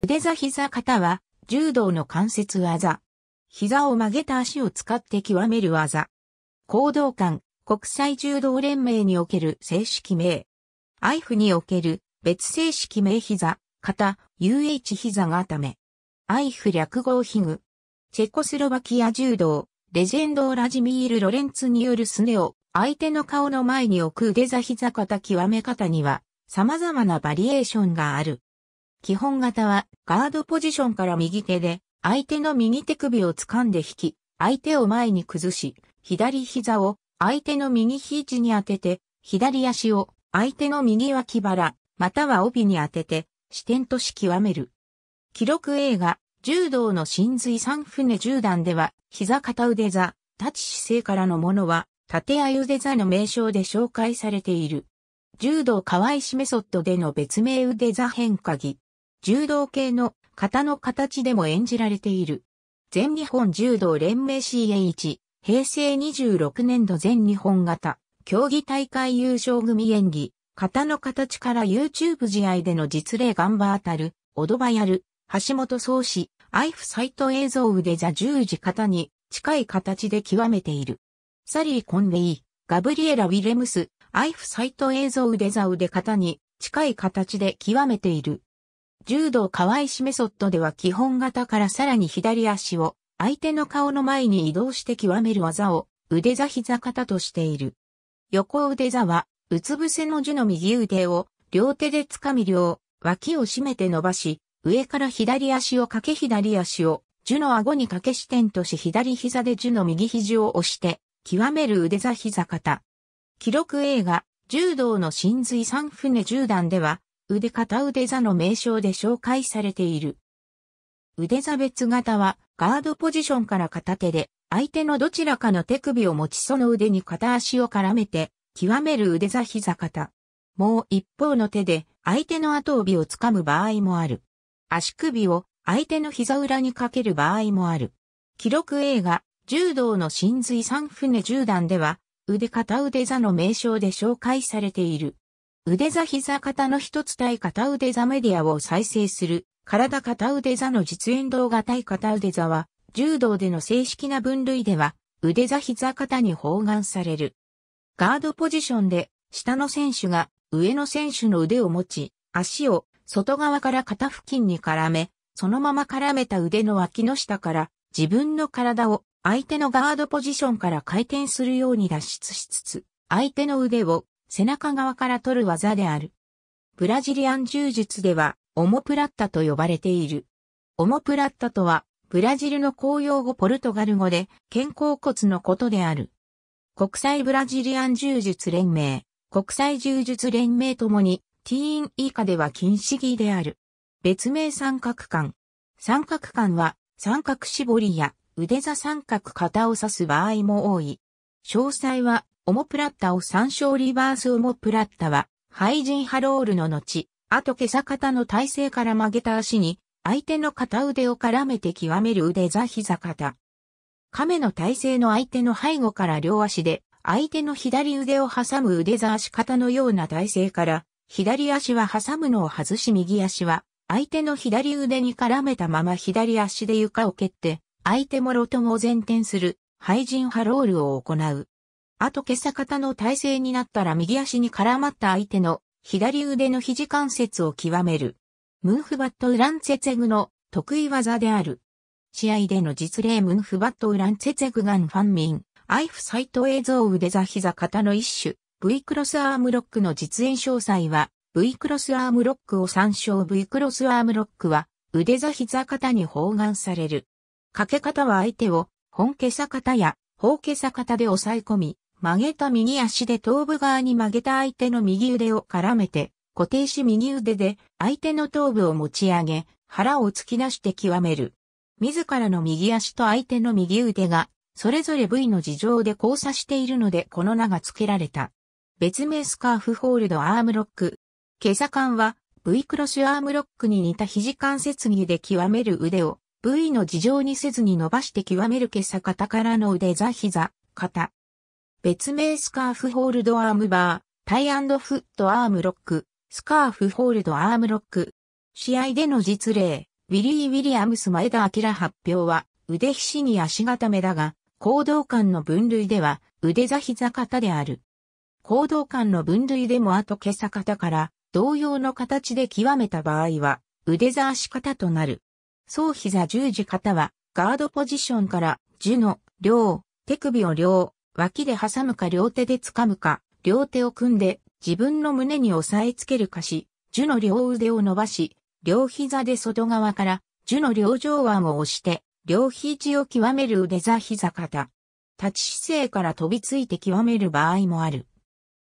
腕座膝型は柔道の関節技。膝を曲げた足を使って極める技。行動館、国際柔道連盟における正式名。アイフにおける別正式名膝、型、UH 膝固め。アイフ略号ヒグ。チェコスロバキア柔道、レジェンドラジミール・ロレンツによるすねを相手の顔の前に置く腕座膝型極め方には様々なバリエーションがある。基本型はガードポジションから右手で相手の右手首を掴んで引き、相手を前に崩し、左膝を相手の右肘に当てて、左足を相手の右脇腹、または帯に当てて、視点とし極める。記録映画、柔道の真髄三船十段では、膝片腕座、立ち姿勢からのものは、縦あゆで座の名称で紹介されている。柔道河合しメソッドでの別名腕座変化技。柔道系の型の形でも演じられている。全日本柔道連盟 CA1、平成26年度全日本型、競技大会優勝組演技、型の形から YouTube 試合での実例ガンバ当たる、オドバやる、橋本総氏、アイフサイト映像腕座十字型に近い形で極めている。サリー・コンレイ、ガブリエラ・ウィレムス、アイフサイト映像腕座腕型に近い形で極めている。柔道川しメソッドでは基本型からさらに左足を相手の顔の前に移動して極める技を腕座膝型としている。横腕座は、うつ伏せの樹の右腕を両手で掴み両脇を締めて伸ばし、上から左足をかけ左足を樹の顎に掛け支点とし左膝で樹の右肘を押して極める腕座膝型。記録映画、柔道の真髄三船十段では、腕片腕座の名称で紹介されている。腕座別型は、ガードポジションから片手で、相手のどちらかの手首を持ちその腕に片足を絡めて、極める腕座膝型。もう一方の手で、相手の後帯を掴む場合もある。足首を相手の膝裏にかける場合もある。記録映画、柔道の真髄三船十段では、腕片腕座の名称で紹介されている。腕座膝肩の一つ対片腕座メディアを再生する、体片腕座の実演動画対片腕座は、柔道での正式な分類では、腕座膝肩に包含される。ガードポジションで、下の選手が上の選手の腕を持ち、足を外側から肩付近に絡め、そのまま絡めた腕の脇の下から自分の体を相手のガードポジションから回転するように脱出しつつ、相手の腕を背中側から取る技である。ブラジリアン柔術では、オモプラッタと呼ばれている。オモプラッタとは、ブラジルの公用語ポルトガル語で、肩甲骨のことである。国際ブラジリアン柔術連盟、国際柔術連盟ともに、ティーン以下では禁止儀である。別名三角間。三角間は、三角絞りや腕座三角型を指す場合も多い。詳細は、オモプラッタを参照リバースオモプラッタは、廃人ハロールの後、後けさ方の体勢から曲げた足に、相手の片腕を絡めて極める腕座膝肩。亀の体勢の相手の背後から両足で、相手の左腕を挟む腕座足方のような体勢から、左足は挟むのを外し右足は、相手の左腕に絡めたまま左足で床を蹴って、相手もろとも前転する、廃人ハロールを行う。あと今朝方の体勢になったら右足に絡まった相手の左腕の肘関節を極める。ムンフバット・ウランツェツェグの得意技である。試合での実例ムンフバット・ウランツェツェグガン・ファンミン、アイフサイト映像腕座膝肩の一種、V クロスアームロックの実演詳細は、V クロスアームロックを参照 V クロスアームロックは、腕座膝肩に包含される。かけ方は相手を、本けさ型や、方けさ型でさえ込み、曲げた右足で頭部側に曲げた相手の右腕を絡めて、固定し右腕で相手の頭部を持ち上げ、腹を突き出して極める。自らの右足と相手の右腕が、それぞれ部位の事情で交差しているのでこの名が付けられた。別名スカーフホールドアームロック。今朝感は V クロスアームロックに似た肘関節着で極める腕を部位の事情にせずに伸ばして極める今朝肩からの腕座膝、肩、別名スカーフホールドアームバー、タイフットアームロック、スカーフホールドアームロック。試合での実例、ウィリー・ウィリアムス前田明発表は、腕ひしに足固めだが、行動間の分類では、腕座膝型である。行動間の分類でも後毛さ型から、同様の形で極めた場合は、腕座足型となる。総膝十字型は、ガードポジションから、樹の、両、手首を両、脇で挟むか両手で掴むか、両手を組んで自分の胸に押さえつけるかし、樹の両腕を伸ばし、両膝で外側から樹の両上腕を押して、両肘を極める腕座膝肩。立ち姿勢から飛びついて極める場合もある。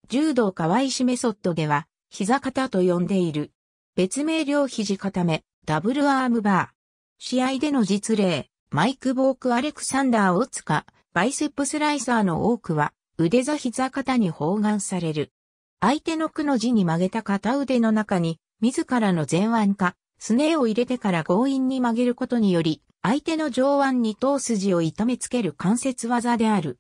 柔道河合しメソッドでは、膝肩と呼んでいる。別名両肘固め、ダブルアームバー。試合での実例、マイク・ボーク・アレクサンダー・オツカ、バイセップスライサーの多くは、腕座膝肩に包含される。相手のくの字に曲げた片腕の中に、自らの前腕か、すねを入れてから強引に曲げることにより、相手の上腕に頭筋を痛めつける関節技である。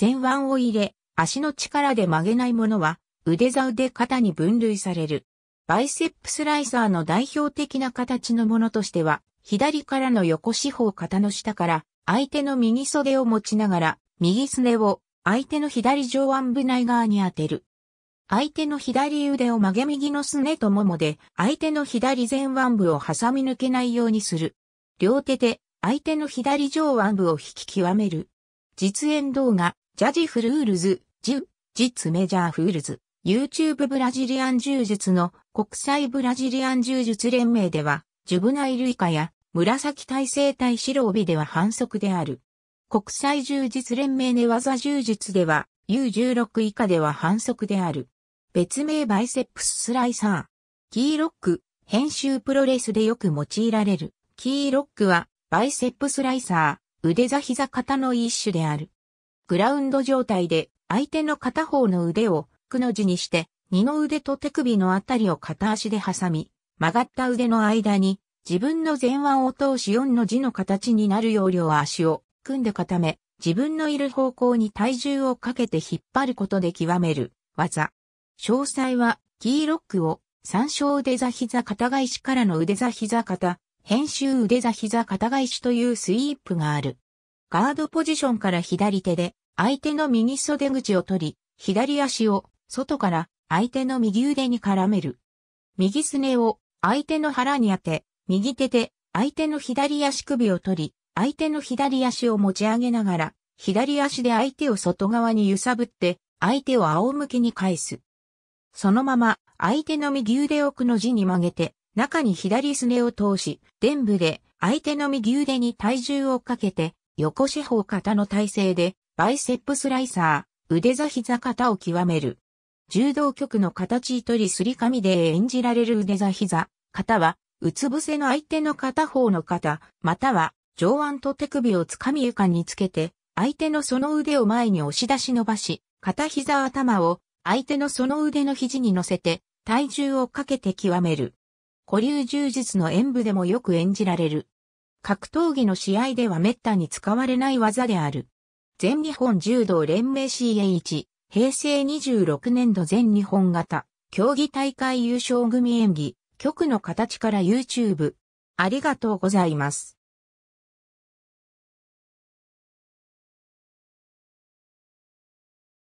前腕を入れ、足の力で曲げないものは、腕座腕肩に分類される。バイセップスライサーの代表的な形のものとしては、左からの横四方肩の下から相手の右袖を持ちながら、右すねを相手の左上腕部内側に当てる。相手の左腕を曲げ右のすねとももで、相手の左前腕部を挟み抜けないようにする。両手で、相手の左上腕部を引き極める。実演動画、ジャジフルールズ、ジュ、ジツメジャーフールズ、YouTube ブラジリアン柔術の国際ブラジリアン柔術連盟では、ジュブナイル以下や紫体制体白帯では反則である。国際柔術連盟寝技柔術では U16 以下では反則である。別名バイセップススライサー。キーロック、編集プロレスでよく用いられる。キーロックはバイセップスライサー、腕座膝肩の一種である。グラウンド状態で相手の片方の腕をくの字にして、二の腕と手首のあたりを片足で挟み、曲がった腕の間に自分の前腕を通し4の字の形になる要領は足を組んで固め、自分のいる方向に体重をかけて引っ張ることで極める技。詳細は、キーロックを参照腕座膝肩返しからの腕座膝肩、編集腕座膝肩返しというスイープがある。ガードポジションから左手で相手の右袖口を取り、左足を外から相手の右腕に絡める。右すねを相手の腹に当て、右手で相手の左足首を取り、相手の左足を持ち上げながら、左足で相手を外側に揺さぶって、相手を仰向けに返す。そのまま、相手の右腕をくの字に曲げて、中に左すねを通し、伝部で相手の右腕に体重をかけて、横四方型の体勢で、バイセップスライサー、腕座膝型を極める。柔道局の形取りすり紙で演じられる腕座膝型は、うつ伏せの相手の片方の肩、または上腕と手首をつかみ床につけて、相手のその腕を前に押し出し伸ばし、片膝頭を相手のその腕の肘に乗せて、体重をかけて極める。古流柔術の演武でもよく演じられる。格闘技の試合では滅多に使われない技である。全日本柔道連盟 CA1、平成26年度全日本型、競技大会優勝組演技、局の形から YouTube。ありがとうございます。